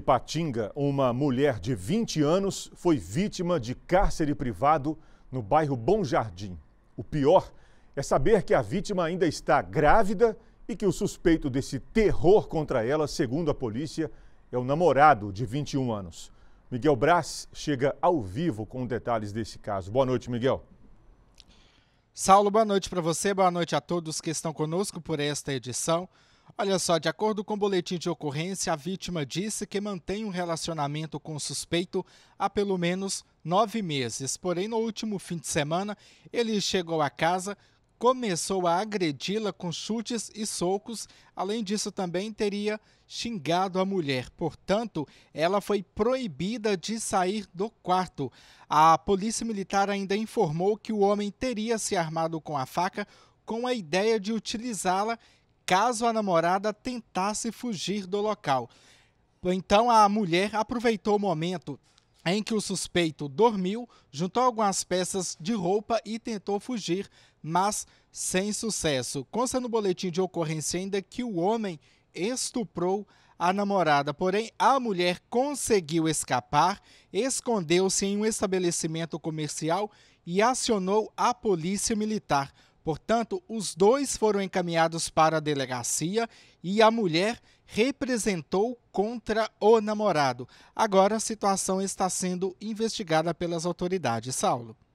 Patinga, uma mulher de 20 anos foi vítima de cárcere privado no bairro Bom Jardim. O pior é saber que a vítima ainda está grávida e que o suspeito desse terror contra ela, segundo a polícia, é o namorado de 21 anos. Miguel Braz chega ao vivo com detalhes desse caso. Boa noite, Miguel. Saulo, boa noite para você, boa noite a todos que estão conosco por esta edição. Olha só, de acordo com o boletim de ocorrência, a vítima disse que mantém um relacionamento com o suspeito há pelo menos nove meses. Porém, no último fim de semana, ele chegou à casa, começou a agredi-la com chutes e socos. Além disso, também teria xingado a mulher. Portanto, ela foi proibida de sair do quarto. A polícia militar ainda informou que o homem teria se armado com a faca com a ideia de utilizá-la caso a namorada tentasse fugir do local. Então a mulher aproveitou o momento em que o suspeito dormiu, juntou algumas peças de roupa e tentou fugir, mas sem sucesso. Consta no boletim de ocorrência ainda que o homem estuprou a namorada, porém a mulher conseguiu escapar, escondeu-se em um estabelecimento comercial e acionou a polícia militar. Portanto, os dois foram encaminhados para a delegacia e a mulher representou contra o namorado. Agora a situação está sendo investigada pelas autoridades. Saulo.